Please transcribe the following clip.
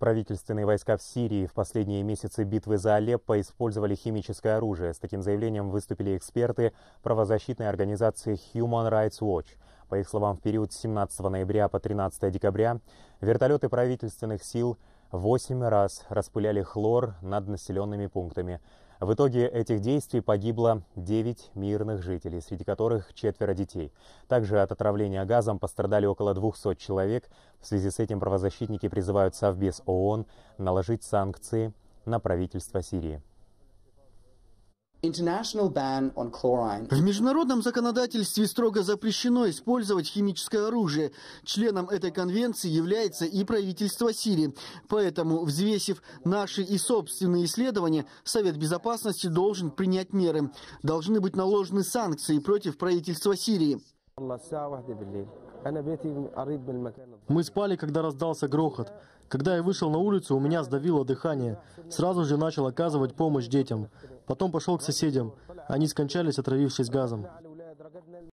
Правительственные войска в Сирии в последние месяцы битвы за Алеппо использовали химическое оружие. С таким заявлением выступили эксперты правозащитной организации Human Rights Watch. По их словам, в период с 17 ноября по 13 декабря вертолеты правительственных сил восемь раз распыляли хлор над населенными пунктами. А в итоге этих действий погибло 9 мирных жителей, среди которых четверо детей. Также от отравления газом пострадали около 200 человек. В связи с этим правозащитники призывают Совбез ООН наложить санкции на правительство Сирии. В международном законодательстве строго запрещено использовать химическое оружие. Членом этой конвенции является и правительство Сирии. Поэтому, взвесив наши и собственные исследования, Совет Безопасности должен принять меры. Должны быть наложены санкции против правительства Сирии. Мы спали, когда раздался грохот. Когда я вышел на улицу, у меня сдавило дыхание. Сразу же начал оказывать помощь детям. Потом пошел к соседям. Они скончались, отравившись газом.